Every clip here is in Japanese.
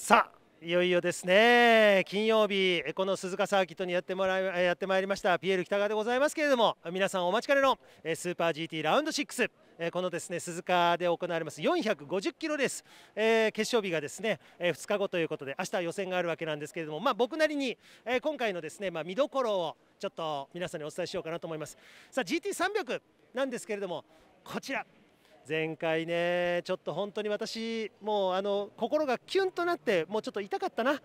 さあいよいよですね金曜日この鈴鹿サーキットにやってもらいやってまいりましたピエール北川でございますけれども皆さんお待ちかねのスーパー GT ラウンド6このですね鈴鹿で行われます450キロレース、えー、決勝日がですね、えー、2日後ということで明日予選があるわけなんですけれども、まあ、僕なりに、えー、今回のですね、まあ、見どころをちょっと皆さんにお伝えしようかなと思いますさあ GT300 なんですけれどもこちら前回ね、ちょっと本当に私、もうあの心がキュンとなって、もうちょっと痛かったな、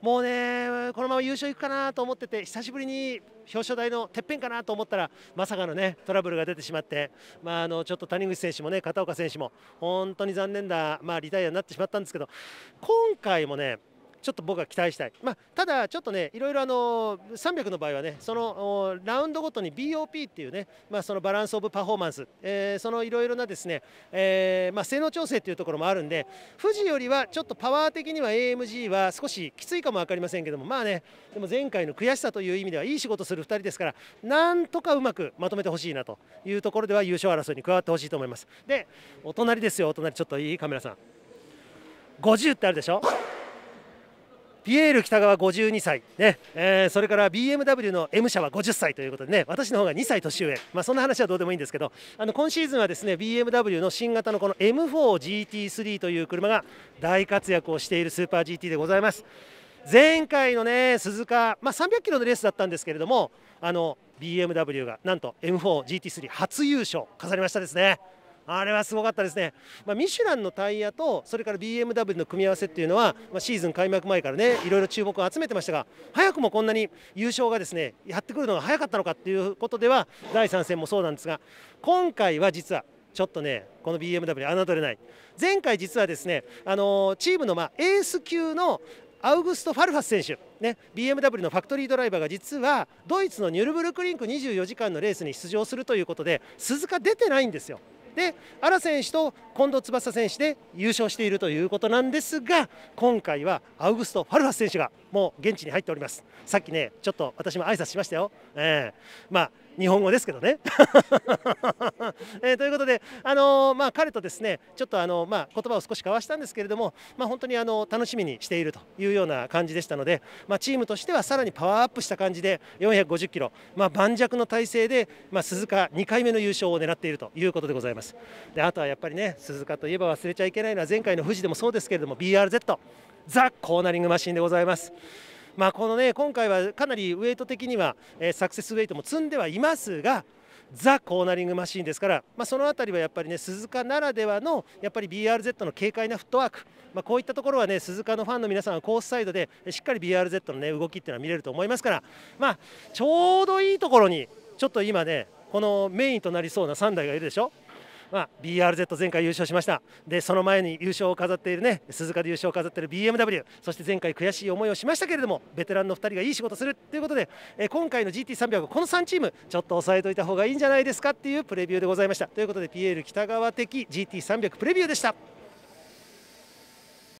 もうね、このまま優勝いくかなと思ってて、久しぶりに表彰台のてっぺんかなと思ったら、まさかのね、トラブルが出てしまって、まあ、あのちょっと谷口選手もね、片岡選手も、本当に残念だ、まあ、リタイアになってしまったんですけど、今回もね、ちょっと僕は期待したい、まあ、ただ、ちょっとねいろいろ、あのー、300の場合はねそのラウンドごとに BOP っていうね、まあ、そのバランス・オブ・パフォーマンス、えー、そのいろいろなですね、えーまあ、性能調整っていうところもあるんで富士よりはちょっとパワー的には AMG は少しきついかも分かりませんけどもまあねでも前回の悔しさという意味ではいい仕事する2人ですからなんとかうまくまとめてほしいなというところでは優勝争いに加わってほしいと思います。でお隣ですよお隣ちょっといいカメラさん50ってあるでしょピエール北川52歳、ねえー、それから BMW の M 社は50歳ということでね私の方が2歳年上、まあ、そんな話はどうでもいいんですけどあの今シーズンはですね BMW の新型のこの M4GT3 という車が大活躍をしているスーパー GT でございます。前回のね鈴鹿、まあ、300キロのレースだったんですけれどもあの BMW がなんと M4GT3 初優勝飾りましたですね。あれはすごかったですね、まあ、ミシュランのタイヤとそれから BMW の組み合わせっていうのは、まあ、シーズン開幕前からねいろいろ注目を集めてましたが早くもこんなに優勝がですねやってくるのが早かったのかっていうことでは第3戦もそうなんですが今回は実はちょっとねこの BMW 侮れない前回実はですねあのー、チームのまあエース級のアウグスト・ファルファス選手、ね、BMW のファクトリードライバーが実はドイツのニュルブルクリンク24時間のレースに出場するということで鈴鹿出てないんですよ。で荒選手と近藤翼選手で優勝しているということなんですが今回はアウグスト・ファルハス選手がもう現地に入っておりますさっきねちょっと私も挨拶しましたよ、えー、まあ日本語ですけどね。えー、ということで、あのー、まあ、彼とですねちょっと、あのまあ、言葉を少し交わしたんですけれども、まあ、本当に、あの楽しみにしているというような感じでしたので、まあ、チームとしてはさらにパワーアップした感じで450キロ、まあ、盤石の体制で、まあ、鈴鹿2回目の優勝を狙っているということでございます。ますであとはやっぱりね鈴鹿といえば忘れちゃいけないのは前回の富士でもそうですけれども BRZ ザ・コーナリングマシンでございます。まあ、このね今回はかなりウエイト的には、えー、サクセスウエイトも積んではいますがザ・コーナリングマシンですから、まあ、その辺りはやっぱりね鈴鹿ならではのやっぱり BRZ の軽快なフットワーク、まあ、こういったところはね鈴鹿のファンの皆さんはコースサイドでしっかり BRZ の、ね、動きっていうのは見れると思いますから、まあ、ちょうどいいところにちょっと今ねこのメインとなりそうな3台がいるでしょ。まあ、BRZ 前回優勝しましたでその前に優勝を飾っているね鈴鹿で優勝を飾っている BMW そして前回悔しい思いをしましたけれどもベテランの2人がいい仕事するということで、え今回の GT300 この3チームちょっと抑えといた方がいいんじゃないですかっていうプレビューでございましたということでピエール北川的 GT300 プレビューでした。